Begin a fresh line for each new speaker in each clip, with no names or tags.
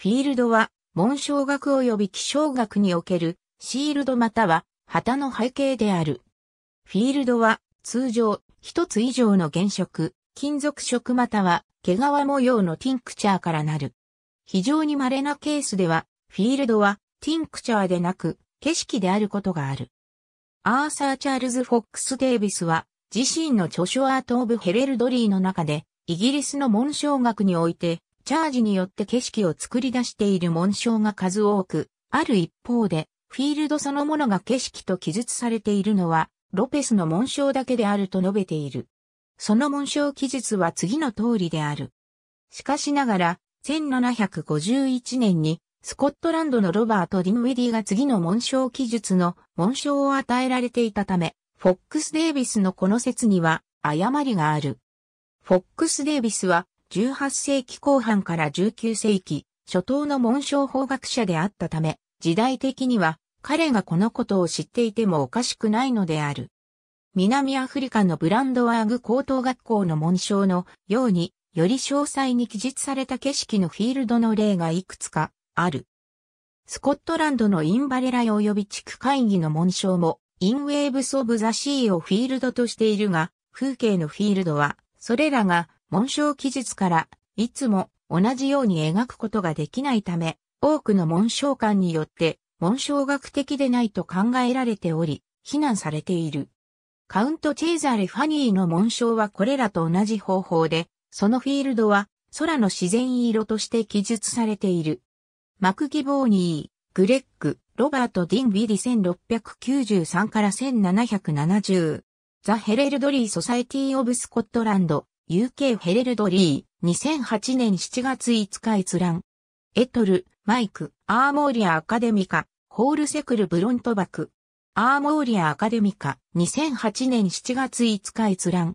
フィールドは、紋章学及び気象学における、シールドまたは、旗の背景である。フィールドは、通常、一つ以上の原色、金属色または、毛皮模様のティンクチャーからなる。非常に稀なケースでは、フィールドは、ティンクチャーでなく、景色であることがある。アーサー・チャールズ・フォックス・デイビスは、自身の著書アート・オブ・ヘレルドリーの中で、イギリスの紋章学において、チャージによって景色を作り出している紋章が数多く、ある一方で、フィールドそのものが景色と記述されているのは、ロペスの紋章だけであると述べている。その紋章記述は次の通りである。しかしながら、1751年に、スコットランドのロバート・ディムウィディが次の紋章記述の紋章を与えられていたため、フォックス・デイビスのこの説には誤りがある。フォックス・デイビスは18世紀後半から19世紀初頭の紋章法学者であったため、時代的には彼がこのことを知っていてもおかしくないのである。南アフリカのブランドワーグ高等学校の紋章のように、より詳細に記述された景色のフィールドの例がいくつかある。スコットランドのインバレラ及び地区会議の紋章も、インウェーブソブザシーをフィールドとしているが、風景のフィールドは、それらが紋章記述からいつも同じように描くことができないため、多くの紋章官によって紋章学的でないと考えられており、非難されている。カウント・チェーザーレ・ファニーの紋章はこれらと同じ方法で、そのフィールドは空の自然色として記述されている。マクギボーニー、グレッグ、ロバート・ディンビリ1693から1770。ザ・ヘレルドリー・ソサイティ・オブ・スコットランド、UK ヘレルドリー、2008年7月5日閲覧。エトル、マイク、アーモーリアアカデミカ、ホールセクルブロントバク。アーモーリアアカデミカ、2008年7月5日閲覧。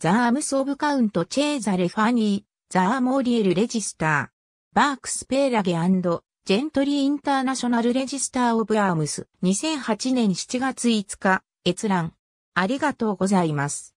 ザ・アームス・オブ・カウント・チェーザ・レ・ファニー、ザ・アーモーリエル・レジスター。バークス・ペーラゲ・ジェントリー・インターナショナル・レジスター・オブ・アームス、2008年7月5日、閲覧。ありがとうございます。